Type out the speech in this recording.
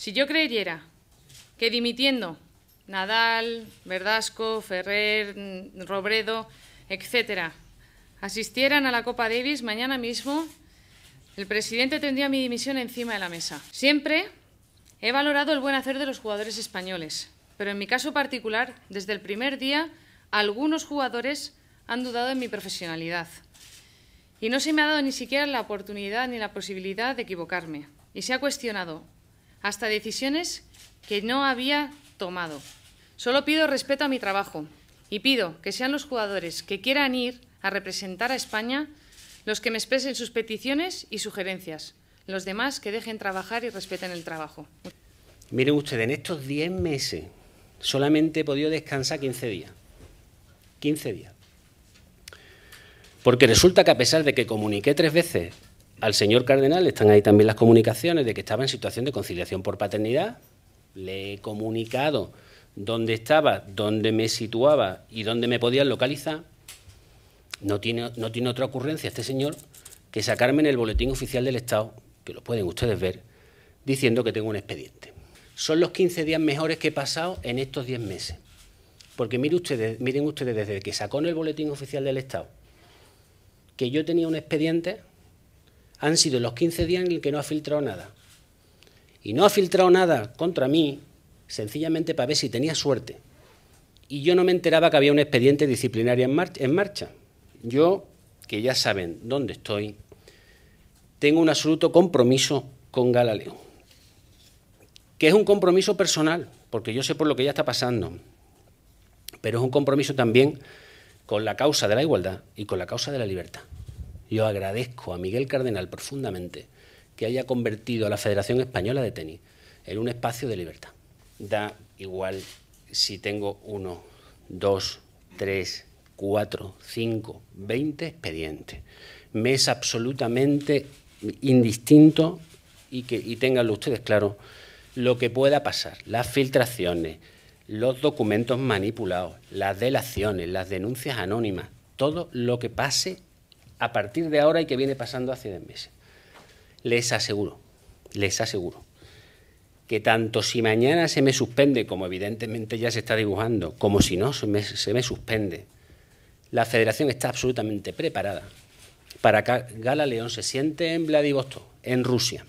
Si yo creyera que dimitiendo Nadal, Verdasco, Ferrer, mm, Robredo, etcétera, asistieran a la Copa Davis mañana mismo, el presidente tendría mi dimisión encima de la mesa. Siempre he valorado el buen hacer de los jugadores españoles, pero en mi caso particular, desde el primer día, algunos jugadores han dudado en mi profesionalidad. Y no se me ha dado ni siquiera la oportunidad ni la posibilidad de equivocarme. Y se ha cuestionado hasta decisiones que no había tomado. Solo pido respeto a mi trabajo y pido que sean los jugadores que quieran ir a representar a España los que me expresen sus peticiones y sugerencias. Los demás que dejen trabajar y respeten el trabajo. Miren ustedes, en estos 10 meses solamente he podido descansar 15 días. 15 días. Porque resulta que a pesar de que comuniqué tres veces al señor Cardenal están ahí también las comunicaciones de que estaba en situación de conciliación por paternidad. Le he comunicado dónde estaba, dónde me situaba y dónde me podían localizar. No tiene, no tiene otra ocurrencia este señor que sacarme en el boletín oficial del Estado, que lo pueden ustedes ver, diciendo que tengo un expediente. Son los 15 días mejores que he pasado en estos 10 meses. Porque ustedes, miren ustedes desde que sacó en el boletín oficial del Estado que yo tenía un expediente han sido los 15 días en los que no ha filtrado nada. Y no ha filtrado nada contra mí, sencillamente para ver si tenía suerte. Y yo no me enteraba que había un expediente disciplinario en, en marcha. Yo, que ya saben dónde estoy, tengo un absoluto compromiso con Galileo, que es un compromiso personal, porque yo sé por lo que ya está pasando, pero es un compromiso también con la causa de la igualdad y con la causa de la libertad. Yo agradezco a Miguel Cardenal profundamente que haya convertido a la Federación Española de Tenis en un espacio de libertad. Da igual si tengo uno, dos, tres, cuatro, cinco, veinte expedientes. Me es absolutamente indistinto y que tenganlo ustedes claro lo que pueda pasar, las filtraciones, los documentos manipulados, las delaciones, las denuncias anónimas, todo lo que pase a partir de ahora y que viene pasando hace meses. Les aseguro, les aseguro que tanto si mañana se me suspende, como evidentemente ya se está dibujando, como si no se me, se me suspende, la federación está absolutamente preparada para que Gala León se siente en Vladivostok, en Rusia,